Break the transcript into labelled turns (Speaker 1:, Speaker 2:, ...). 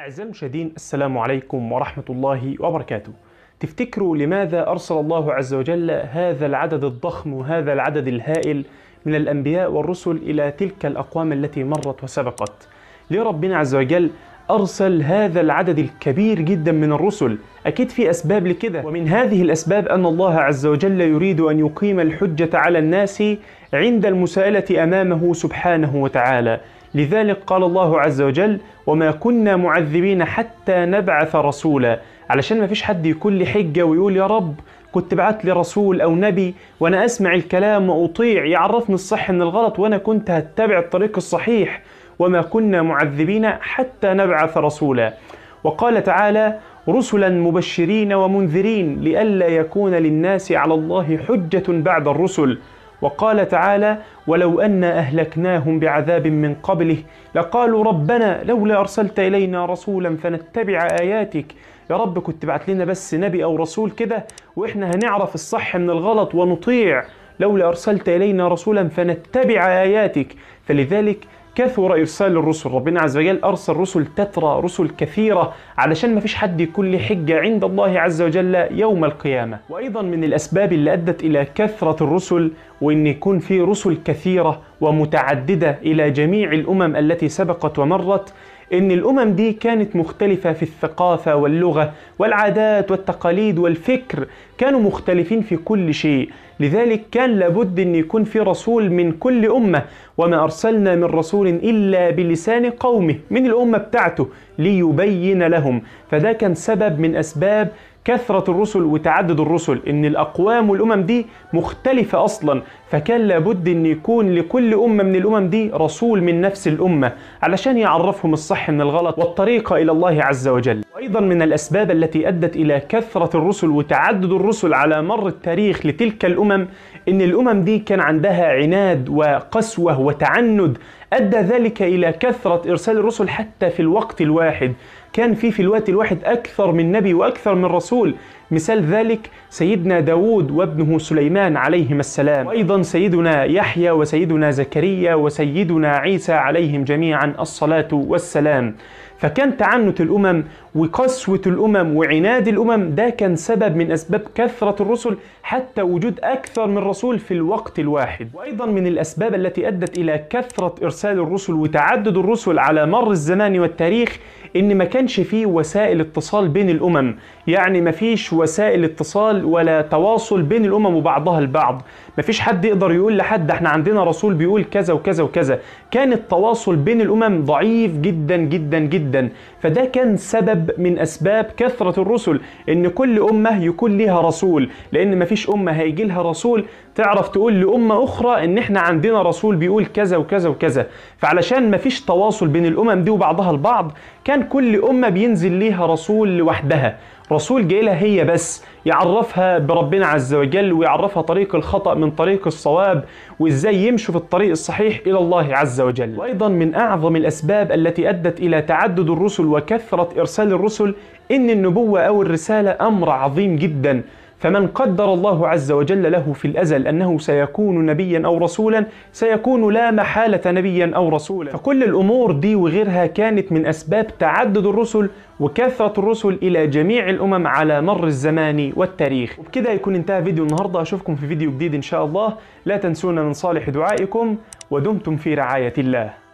Speaker 1: أعزائي المشاهدين السلام عليكم ورحمة الله وبركاته تفتكروا لماذا أرسل الله عز وجل هذا العدد الضخم وهذا العدد الهائل من الأنبياء والرسل إلى تلك الأقوام التي مرت وسبقت ليه ربنا عز وجل أرسل هذا العدد الكبير جدا من الرسل أكيد في أسباب لكده ومن هذه الأسباب أن الله عز وجل يريد أن يقيم الحجة على الناس عند المساءلة أمامه سبحانه وتعالى لذلك قال الله عز وجل وما كنا معذبين حتى نبعث رسولا علشان ما فيش حد يكون لي حجة ويقول يا رب كنت بعت لي رسول أو نبي وأنا أسمع الكلام وأطيع يعرفني الصح من الغلط وأنا كنت هتبع الطريق الصحيح وما كنا معذبين حتى نبعث رسولا وقال تعالى رسلا مبشرين ومنذرين لئلا يكون للناس على الله حجة بعد الرسل وقال تعالى ولو أنا أهلكناهم بعذاب من قبله لقالوا ربنا لولا أرسلت إلينا رسولا فنتبع آياتك يا رب كنت بعت لنا بس نبي أو رسول كده وإحنا هنعرف الصح من الغلط ونطيع لولا أرسلت إلينا رسولا فنتبع آياتك فلذلك كثر إرسال الرسل ربنا عز وجل أرسل رسل تترى رسل كثيرة علشان ما فيش حد يكون له حجة عند الله عز وجل يوم القيامة وأيضا من الأسباب اللي أدت إلى كثرة الرسل وإن يكون في رسل كثيرة ومتعددة إلى جميع الأمم التي سبقت ومرت إن الأمم دي كانت مختلفة في الثقافة واللغة والعادات والتقاليد والفكر كانوا مختلفين في كل شيء لذلك كان لابد أن يكون في رسول من كل أمة وما أرسلنا من رسول إلا بلسان قومه من الأمة بتاعته ليبين لهم فده كان سبب من أسباب كثرة الرسل وتعدد الرسل إن الأقوام والأمم دي مختلفة أصلا فكان لابد إن يكون لكل أمة من الأمم دي رسول من نفس الأمة علشان يعرفهم الصح من الغلط والطريقة إلى الله عز وجل وأيضا من الأسباب التي أدت إلى كثرة الرسل وتعدد الرسل على مر التاريخ لتلك الأمم إن الأمم دي كان عندها عناد وقسوة وتعنت أدى ذلك إلى كثرة إرسال الرسل حتى في الوقت الواحد كان في في الوقت الواحد أكثر من نبي وأكثر من رسول مثال ذلك سيدنا داود وابنه سليمان عليهم السلام وأيضا سيدنا يحيى وسيدنا زكريا وسيدنا عيسى عليهم جميعا الصلاة والسلام فكان تعنت الأمم وقسوة الأمم وعناد الأمم ده كان سبب من أسباب كثرة الرسل حتى وجود أكثر من رسول في الوقت الواحد وأيضا من الأسباب التي أدت إلى كثرة إرسال الرسل وتعدد الرسل على مر الزمان والتاريخ إن ما كان كانش فيه وسائل اتصال بين الامم يعني مفيش وسائل اتصال ولا تواصل بين الامم وبعضها البعض مفيش حد يقدر يقول لحد احنا عندنا رسول بيقول كذا وكذا وكذا كان التواصل بين الامم ضعيف جدا جدا جدا فده كان سبب من اسباب كثره الرسل ان كل امه يكون ليها رسول لان مفيش امه هيجي لها رسول تعرف تقول لامه اخرى ان احنا عندنا رسول بيقول كذا وكذا وكذا فعلشان مفيش تواصل بين الامم دي وبعضها البعض كان كل أمة بينزل ليها رسول لوحدها رسول جاي لها هي بس يعرفها بربنا عز وجل ويعرفها طريق الخطأ من طريق الصواب وإزاي يمشوا في الطريق الصحيح إلى الله عز وجل وأيضا من أعظم الأسباب التي أدت إلى تعدد الرسل وكثرة إرسال الرسل إن النبوة أو الرسالة أمر عظيم جدا فمن قدر الله عز وجل له في الأزل أنه سيكون نبيا أو رسولا سيكون لا محالة نبيا أو رسولا فكل الأمور دي وغيرها كانت من أسباب تعدد الرسل وكثرة الرسل إلى جميع الأمم على مر الزمان والتاريخ وبكده يكون انتهى فيديو النهاردة أشوفكم في فيديو جديد إن شاء الله لا تنسونا من صالح دعائكم ودمتم في رعاية الله